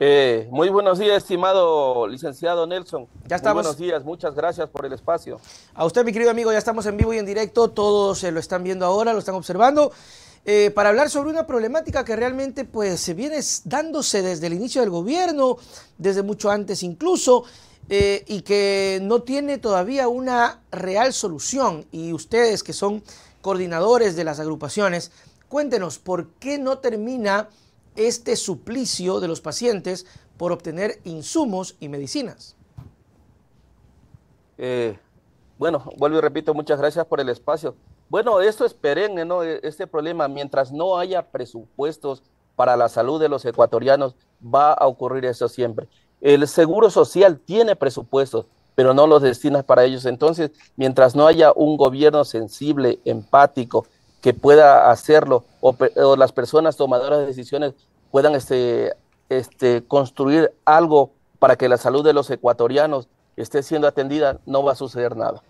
Eh, muy buenos días, estimado licenciado Nelson. Ya Muy buenos días, muchas gracias por el espacio. A usted, mi querido amigo, ya estamos en vivo y en directo. Todos se eh, lo están viendo ahora, lo están observando. Eh, para hablar sobre una problemática que realmente pues se viene dándose desde el inicio del gobierno, desde mucho antes incluso, y que no tiene todavía una real solución. Y ustedes que son coordinadores de las agrupaciones, cuéntenos por qué no termina este suplicio de los pacientes por obtener insumos y medicinas? Eh, bueno, vuelvo y repito, muchas gracias por el espacio. Bueno, esto es perenne, ¿no? E, este problema, mientras no haya presupuestos para la salud de los ecuatorianos, va a ocurrir eso siempre. El Seguro Social tiene presupuestos, pero no los destina para ellos. Entonces, mientras no haya un gobierno sensible, empático, que pueda hacerlo o, las personas tomadoras de decisiones puedan este, este, construir algo para que la salud de los ecuatorianos esté siendo atendida, no va a suceder nada.